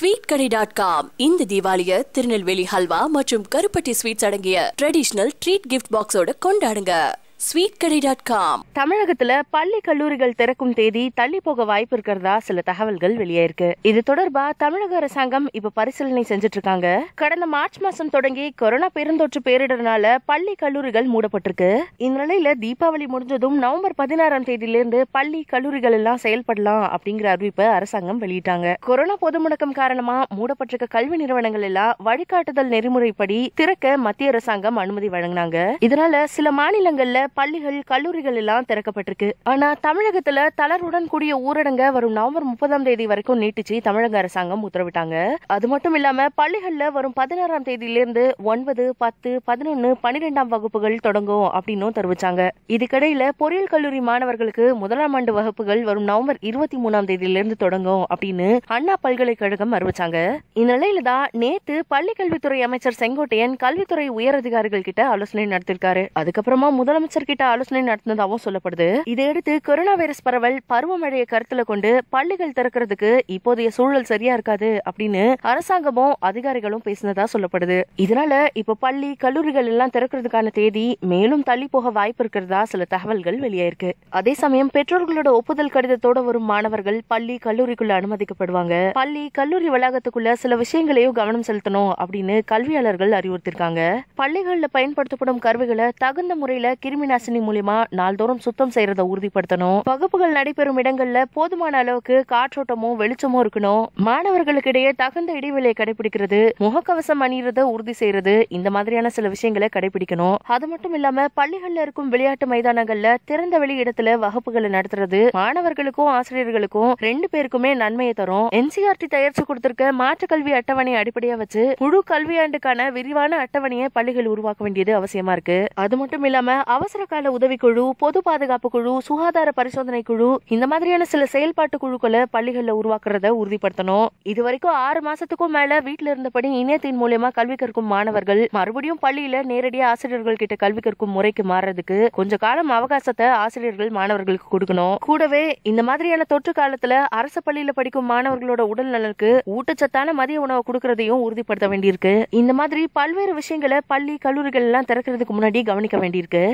sweet கடை dot com இந்த தீபாவளிய திருநெல்வேலி ஹல்வா மற்றும் கருப்பட்டி ஸ்வீட்ஸ் அடங்கிய ட்ரெடிஷனல் ட்ரீட் கிஃப்ட் பாக்ஸோட கொண்டாடுங்க டாட் காம் தமிழகத்துல பள்ளி கல்லூரிகள் திறக்கும் தேதி தள்ளி போக வாய்ப்பு இருக்கிறதா சில தகவல்கள் வெளியாயிருக்கு இது தொடர்பா தமிழக அரசாங்கம் இப்ப பரிசீலனை செஞ்சிட்டு இருக்காங்க கடந்த மார்ச் மாசம் தொடங்கி கொரோனா பெருந்தொற்று பேரிடர்னால பள்ளி கல்லூரிகள் மூடப்பட்டிருக்கு இந்த தீபாவளி முடிஞ்சதும் நவம்பர் பதினாறாம் தேதியிலிருந்து பள்ளி கல்லூரிகள் எல்லாம் செயல்படலாம் அப்படிங்கிற அறிவிப்பை அரசாங்கம் வெளியிட்டாங்க கொரோனா பொது முடக்கம் காரணமா மூடப்பட்டிருக்க கல்வி நிறுவனங்கள் எல்லாம் வழிகாட்டுதல் நெறிமுறைப்படி திறக்க மத்திய அரசாங்கம் அனுமதி வழங்கினாங்க இதனால சில மாநிலங்கள்ல பள்ளிகள் கல்லூரிகள் எல்லாம் திறக்கப்பட்டிருக்கு ஆனா தமிழகத்துல தளர்வுடன் கூடிய ஊரடங்க வரும் நவம்பர் முப்பதாம் தேதி வரைக்கும் நீட்டிச்சு தமிழக அரசாங்கம் உத்தரவிட்டாங்க அது மட்டும் இல்லாம பள்ளிகள்ல வரும் பதினாறாம் தேதியிலிருந்து ஒன்பது பத்து பதினொன்னு பனிரெண்டாம் வகுப்புகள் தொடங்கும் அப்படின்னும் தெரிவிச்சாங்க இதுக்கிடையில பொறியியல் கல்லூரி மாணவர்களுக்கு முதலாம் ஆண்டு வகுப்புகள் வரும் நவம்பர் இருபத்தி மூணாம் தேதியிலிருந்து தொடங்கும் அப்படின்னு அண்ணா பல்கலைக்கழகம் அறிவிச்சாங்க இந்நிலையில தான் நேத்து பள்ளி கல்வித்துறை அமைச்சர் செங்கோட்டையன் கல்வித்துறை உயரதிகாரிகள் கிட்ட ஆலோசனை நடத்திருக்காரு அதுக்கப்புறமா முதலமைச்சர் அமைச்சர் கிட்ட ஆலோசனை நடத்தினதாகவும் சொல்லப்படுது இதையடுத்து கொரோனா வைரஸ் பரவல் பருவமழையை கருத்துல கொண்டு பள்ளிகள் திறக்கிறதுக்கு இப்போதைய சூழல் சரியா இருக்காது அப்படின்னு அரசாங்கமும் அதிகாரிகளும் பேசினதா சொல்லப்படுது இதனால இப்ப பள்ளி கல்லூரிகள் எல்லாம் திறக்கிறதுக்கான தேதி மேலும் தள்ளி போக வாய்ப்பு இருக்கிறதா சில தகவல்கள் வெளியாயிருக்கு அதே சமயம் பெற்றோர்களோட ஒப்புதல் கடிதத்தோட வரும் மாணவர்கள் பள்ளி கல்லூரிக்குள்ள அனுமதிக்கப்படுவாங்க பள்ளி கல்லூரி வளாகத்துக்குள்ள சில விஷயங்களையும் கவனம் செலுத்தணும் அப்படின்னு கல்வியாளர்கள் அறிவுறுத்திருக்காங்க பள்ளிகளில் பயன்படுத்தப்படும் கருவிகளை தகுந்த முறையில கிருமி கிருமிநாசினி மூலியமா நாள்தோறும் சுத்தம் செய்யறத உறுதிப்படுத்தணும் வகுப்புகள் நடைபெறும் இடங்கள்ல போதுமான அளவுக்கு காற்றோட்டமும் வெளிச்சமும் இருக்கணும் மாணவர்களுக்கு இடையே தகுந்த இடைவெளியை கடைபிடிக்கிறது முகக்கவசம் அணியறத உறுதி செய்யறது இந்த மாதிரியான சில விஷயங்களை கடைபிடிக்கணும் அது மட்டும் இல்லாம பள்ளிகள்ல இருக்கும் விளையாட்டு மைதானங்கள்ல திறந்த வெளி இடத்துல வகுப்புகளை நடத்துறது மாணவர்களுக்கும் ஆசிரியர்களுக்கும் ரெண்டு பேருக்குமே நன்மையை தரும் என்சிஆர்டி e தயாரிச்சு கொடுத்திருக்க மாற்று கல்வி அட்டவணையை அடிப்படையா வச்சு முழு கல்வியாண்டுக்கான விரிவான அட்டவணையை பள்ளிகள் உருவாக்க வேண்டியது அவசியமா இருக்கு அது மட்டும் இல்லாம அவசர அவசர கால உதவிக்குழு பொது பாதுகாப்பு குழு சுகாதார பரிசோதனை குழு இந்த மாதிரியான சில செயல்பாட்டு குழுக்களை பள்ளிகள்ல உருவாக்குறத உறுதிப்படுத்தணும் இது வரைக்கும் ஆறு மாசத்துக்கும் மேல வீட்டுல இருந்தபடி இணையத்தின் மூலயமா கல்வி கற்கும் மாணவர்கள் மறுபடியும் பள்ளியில நேரடியா ஆசிரியர்கள் கிட்ட கல்வி கற்கும் முறைக்கு மாறதுக்கு கொஞ்ச காலம் அவகாசத்தை ஆசிரியர்கள் மாணவர்களுக்கு கொடுக்கணும் கூடவே இந்த மாதிரியான தொற்று காலத்துல அரசு பள்ளியில படிக்கும் மாணவர்களோட உடல் நலனுக்கு ஊட்டச்சத்தான மதிய உணவு கொடுக்கறதையும் உறுதிப்படுத்த வேண்டியிருக்கு இந்த மாதிரி பல்வேறு விஷயங்களை பள்ளி கல்லூரிகள் எல்லாம் திறக்கிறதுக்கு முன்னாடி கவனிக்க வேண்டியிருக்கு